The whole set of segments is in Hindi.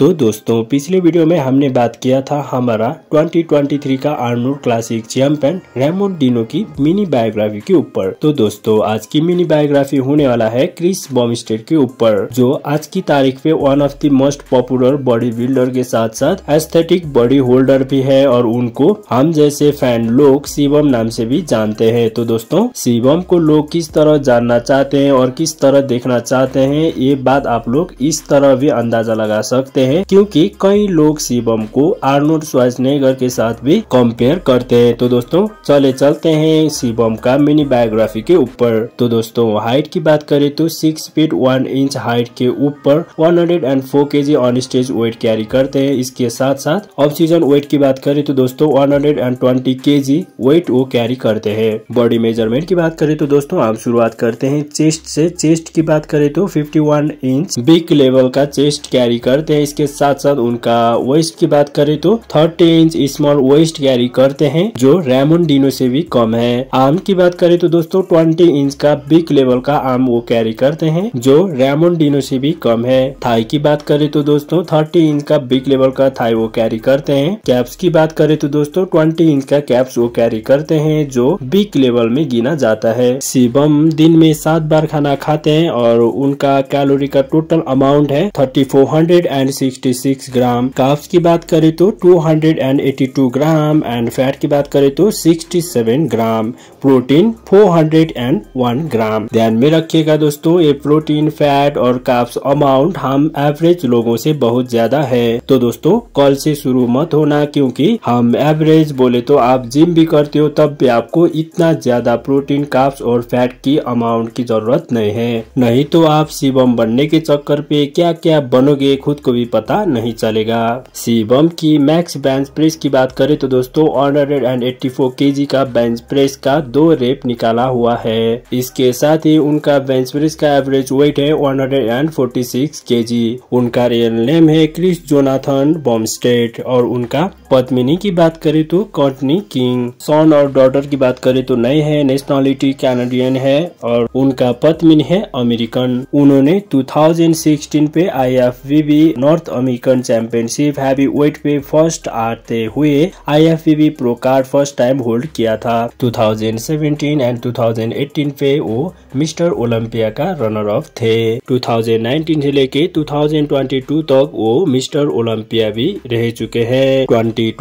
तो दोस्तों पिछले वीडियो में हमने बात किया था हमारा 2023 का Arnold classic champion Ramon Dino की मिनी बायोग्राफी के ऊपर तो दोस्तों आज की मिनी बायोग्राफी होने वाला है क्रिस बॉमस्टेड के ऊपर जो आज की तारीख में one of the most popular bodybuilder के साथ साथ एस्थेटिक बॉडी होल्डर भी है और उनको हम जैसे फैन लोग शिवम नाम से भी जानते हैं तो दोस्तों शिवम को लोग किस तरह जानना चाहते है और किस तरह देखना चाहते है ये बात आप लोग इस तरह भी अंदाजा लगा सकते हैं हैं क्योंकि कई लोग शिवम को आर्नोल्ड स्वाजनेगर के साथ भी कंपेयर करते हैं तो दोस्तों चले चलते हैं शिवम का मिनी बायोग्राफी के ऊपर तो दोस्तों हाइट की बात करें तो six feet one inch height के ऊपर one hundred and four K G on stage weight carry करते हैं इसके साथ साथ ऑक्सीजन वेट की बात करें तो दोस्तों वन हंड्रेड एंड ट्वेंटी के जी वेट वो कैरी करते हैं बॉडी मेजरमेंट की बात करें तो दोस्तों आप शुरुआत करते हैं चेस्ट से चेस्ट की बात करें तो fifty one inch big level का चेस्ट कैरी करते हैं इसके इसके साथ साथ उनका वेस्ट की बात करें तो thirty inch small waist carry करते हैं जो रेमोन डिनो से भी कम है आर्म की बात करें तो दोस्तों ट्वेंटी इंच का बिग लेवल का आर्म वो कैरी करते हैं जो रेमोन डिनो से भी कम है थाई की बात करें तो दोस्तों थर्टी इंच का बिग लेवल का थाई वो कैरी करते हैं कैप्स की बात करे तो दोस्तों ट्वेंटी इंच का कैप्स वो कैरी करते हैं जो बिग लेवल में गिना जाता है शिवम दिन में सात बार खाना खाते हैं और उनका कैलोरी का टोटल अमाउंट है thirty four hundred and 166 gram carbs की बात करें तो 282 ग्राम एंड फैट की बात करें तो 67 ग्राम प्रोटीन 401 ग्राम ध्यान में रखिएगा दोस्तों ये प्रोटीन फैट और काफ्स अमाउंट हम एवरेज लोगों से बहुत ज्यादा है तो दोस्तों कल से शुरू मत होना क्योंकि हम एवरेज बोले तो आप जिम भी करते हो तब भी आपको इतना ज्यादा प्रोटीन काफ्स और फैट की अमाउंट की जरूरत नहीं है नहीं तो आप शिवम बनने के चक्कर पे क्या क्या बनोगे खुद को भी पता नहीं चलेगा सी बम की मैक्स बेंच प्रेस की बात करें तो दोस्तों 184 केजी का बेंच प्रेस का दो रेप निकाला हुआ है इसके साथ ही उनका बेंच प्रेस का एवरेज वेट है 146 केजी उनका रियल नेम है क्रिस जोनाथन बॉम्स्टेट और उनका पद्मिनी की बात करें तो कॉटनी किंग सॉन और डॉटर की बात करें तो नए है नेशनलिटी कैनेडियन है और उनका पद्मिनी है अमेरिकन उन्होंने 2016 पे IFBB North American championship heavyweight पे फर्स्ट आते हुए IFBB pro card first time hold किया था 2017 एंड 2018 पे वो मिस्टर ओलंपिया का रनर अप थे 2019 से लेके 2022 तक वो मिस्टर ओलंपिया भी रह चुके हैं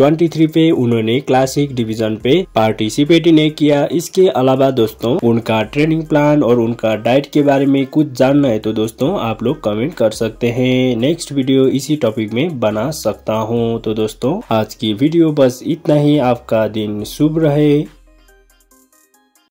2023 पे उन्होंने क्लासिक डिवीजन पे पार्टिसिपेट नहीं किया इसके अलावा दोस्तों उनका ट्रेनिंग प्लान और उनका डाइट के बारे में कुछ जानना है तो दोस्तों आप लोग कमेंट कर सकते हैं नेक्स्ट वीडियो इसी टॉपिक में बना सकता हूँ तो दोस्तों आज की वीडियो बस इतना ही आपका दिन शुभ रहे